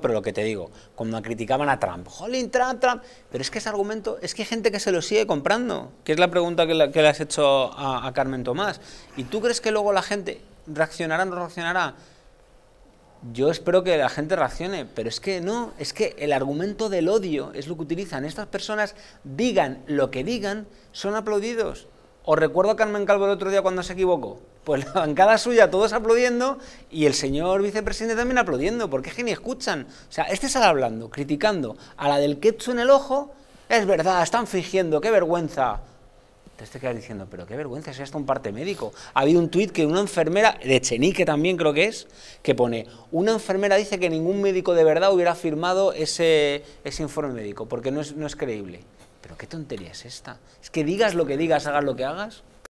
Pero lo que te digo, cuando criticaban a Trump, jolín, Trump, Trump, pero es que ese argumento, es que hay gente que se lo sigue comprando, que es la pregunta que, le has hecho a, a, Carmen Tomás. ¿Y tú crees que luego la gente reaccionará o no reaccionará? Yo espero que la gente reaccione, pero es que no, es que el argumento del odio es lo que utilizan. Estas personas, digan lo que digan, son aplaudidos. ¿Os recuerdo a Carmen Calvo el otro día cuando se equivocó? Pues la bancada suya, todos aplaudiendo y el señor vicepresidente también aplaudiendo, porque es que ni escuchan. O sea, este sale hablando, criticando a la del quechu en el ojo, es verdad, están fingiendo, qué vergüenza. Entonces te quedas diciendo, pero qué vergüenza, es hasta un parte médico. Ha habido un tuit que una enfermera, de Chenique también creo que es, que pone, una enfermera dice que ningún médico de verdad hubiera firmado ese, ese informe médico, porque no no es creíble. Pero qué tontería es esta. Es que digas lo que digas, hagas lo que hagas.